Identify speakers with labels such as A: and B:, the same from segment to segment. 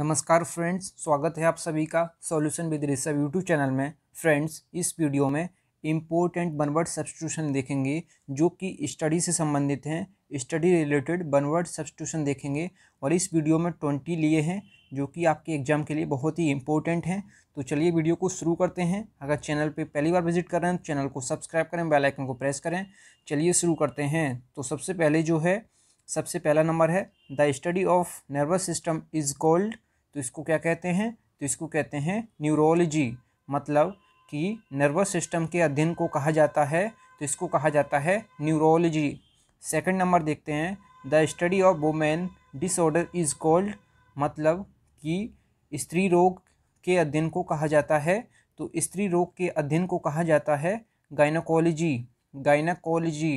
A: नमस्कार फ्रेंड्स स्वागत है आप सभी का solution with reserve YouTube channel में फ्रेंड्स इस वीडियो में इम्पोर्टेंट बनवर्ड सब्सिट्यूशन देखेंगे जो कि स्टडी से संबंधित हैं स्टडी रिलेटेड बनवर्ड सब्सिट्यूशन देखेंगे और इस वीडियो में ट्वेंटी लिए हैं जो कि आपके एग्जाम के लिए बहुत ही इंपॉर्टेंट हैं तो चलिए वीडियो को शुरू करते हैं अगर चैनल पर पहली बार विजिट कर रहे हैं तो चैनल को सब्सक्राइब करें बेलाइकन को प्रेस करें चलिए शुरू करते हैं तो सबसे पहले जो है सबसे पहला नंबर है the study of nervous system is called तो इसको क्या कहते हैं तो इसको कहते हैं न्यूरोलॉजी मतलब कि नर्वस सिस्टम के अध्ययन को कहा जाता है तो इसको कहा जाता है न्यूरोलॉजी सेकंड नंबर देखते हैं the study of women disorder is called मतलब कि स्त्री रोग के अध्ययन को कहा जाता है तो स्त्री रोग के अध्ययन को कहा जाता है गाइनाकोलॉजी गाइनाकोलॉजी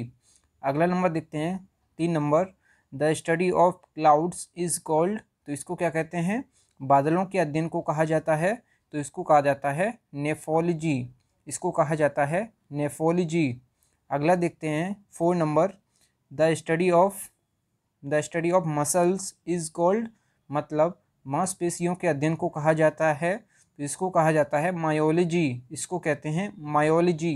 A: अगला नंबर देखते हैं तीन number the study of clouds is called तो इसको क्या कहते हैं बादलों के अध्ययन को कहा जाता है तो इसको कहा जाता है नेफोलॉजी इसको कहा जाता है नेफोलॉजी अगला देखते हैं four number the study of the study of muscles is called मतलब मांसपेशियों के अध्ययन को कहा जाता है तो इसको कहा जाता है मायोलॉजी इसको कहते हैं मायोलॉजी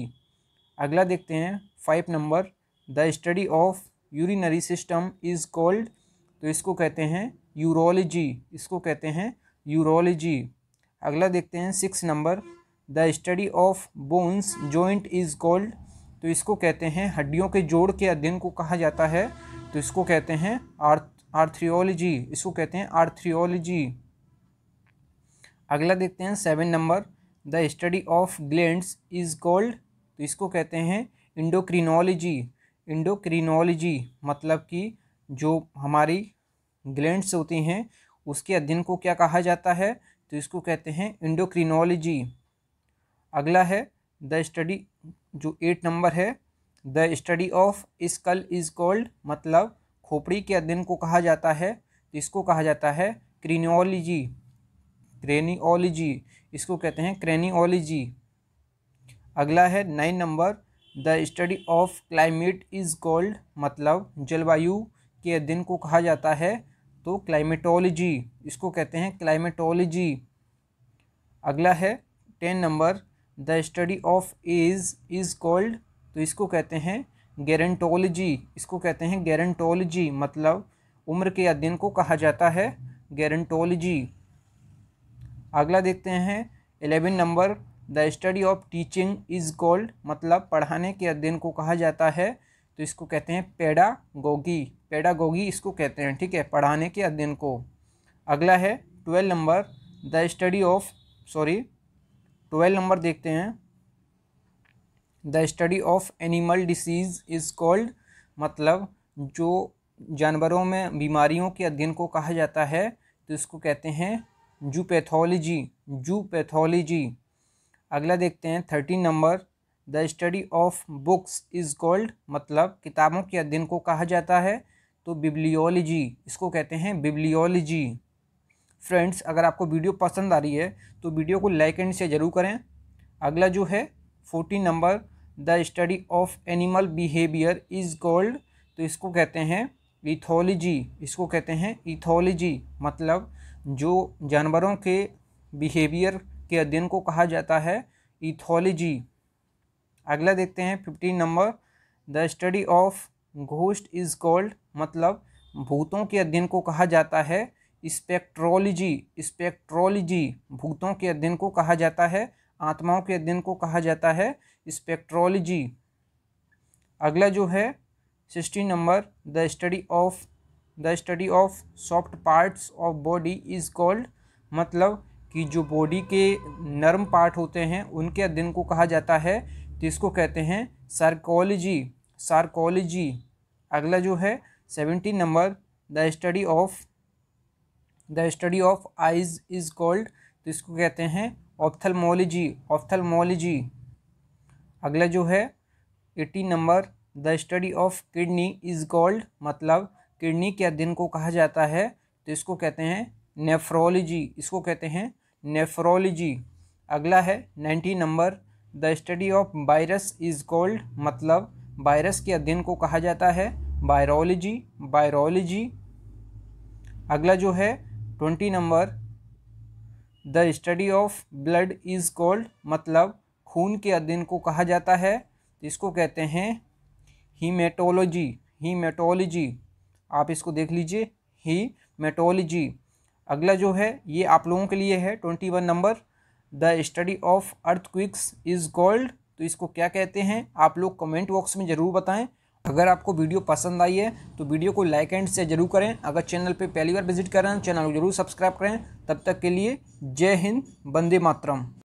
A: अगला देखते हैं five number the study of urinary system is called तो इसको कहते हैं यूरोलॉजी इसको कहते हैं यूरोलॉजी अगला देखते हैं six number the study of bones joint is called तो इसको कहते हैं हड्डियों के जोड़ के अध्ययन को कहा जाता है तो इसको कहते हैं आर्थ आर्थ्रियोलॉजी इसको कहते हैं आर्थ्रियोलॉजी अगला देखते हैं seven number the study of glands is called तो इसको कहते हैं इंडोक्रिनोलॉजी इंडोक्रिनोलॉजी मतलब कि जो हमारी ग्लैंड्स होती हैं उसके अध्ययन को क्या कहा जाता है तो इसको कहते हैं इंडोक्रिनोलॉजी अगला है द स्टडी जो एट नंबर है the study of skull is called मतलब खोपड़ी के अध्ययन को कहा जाता है तो इसको कहा जाता है क्रीनोलॉजी क्रेनिओलॉजी इसको कहते हैं क्रेनिओलॉजी अगला है nine number the study of climate is called मतलब जलवायु के अध्ययन को कहा जाता है तो क्लाइमेटोलॉजी इसको कहते हैं क्लाइमेटोलॉजी अगला है ten number the study of age is called तो इसको कहते हैं गेरेंटोलॉजी इसको कहते हैं गेरेंटोलॉजी मतलब उम्र के अध्ययन को कहा जाता है गेरेंटोलॉजी अगला देखते हैं eleven number the study of teaching is called मतलब पढ़ाने के अध्ययन को कहा जाता है तो इसको कहते हैं पेडागोगी पेडागोगी इसको कहते हैं ठीक है पढ़ाने के अध्ययन को अगला है twelve number the study of sorry twelve number देखते हैं the study of animal disease is called मतलब जो जानवरों में बीमारियों के अध्ययन को कहा जाता है तो इसको कहते हैं जू पैथोलॉजी जू पैथोलॉजी अगला देखते हैं thirteen number the study of books is called मतलब किताबों के अध्ययन को कहा जाता है तो बिब्लियोलॉजी इसको कहते हैं बिब्लियोलॉजी फ्रेंड्स अगर आपको वीडियो पसंद आ रही है तो वीडियो को लाइक एंड शेयर जरूर करें अगला जो है fourteen number the study of animal behaviour is called तो इसको कहते हैं इथोलॉजी इसको कहते हैं इथोलॉजी मतलब जो जानवरों के बिहेवियर के अध्ययन को कहा जाता है इथोलॉजी अगला देखते हैं fifteen number the study of ghost is called मतलब भूतों के अध्ययन को कहा जाता है स्पेक्ट्रोलॉजी स्पेक्ट्रोलॉजी भूतों के अध्ययन को कहा जाता है आत्माओं के अध्ययन को कहा जाता है स्पेक्ट्रोलॉजी अगला जो है sixteen number the study of the study of soft parts of body is called मतलब कि जो बॉडी के नरम पार्ट होते हैं उनके अध्ययन को कहा जाता है तो इसको कहते हैं सार्कोलॉजी सार्कोलॉजी अगला जो है seventeen number the study of the study of eyes is called तो इसको कहते हैं ऑप्थलमोलॉजी ऑप्थलमोलॉजी अगला जो है eighteen number the study of kidney is called मतलब किडनी के अध्ययन को कहा जाता है तो इसको कहते हैं नेफ्रोलॉजी इसको कहते हैं नेफ्रोलॉजी अगला है ninety number the study of virus is called मतलब वायरस के अध्ययन को कहा जाता है वायरोलॉजी वायरोलॉजी अगला जो है twenty number the study of blood is called मतलब खून के अध्ययन को कहा जाता है इसको कहते हैं हीमेटोलॉजी हीमेटोलॉजी आप इसको देख लीजिए ही मेटोलॉजी अगला जो है ये आप लोगों के लिए है twenty one number the study of earthquakes is called तो इसको क्या कहते हैं आप लोग कमेंट बॉक्स में ज़रूर बताएं अगर आपको वीडियो पसंद आई है तो वीडियो को लाइक एंड शेयर जरूर करें अगर चैनल पे पहली बार विजिट कर रहे हैं चैनल को जरूर सब्सक्राइब करें तब तक के लिए जय हिंद बंदे मातरम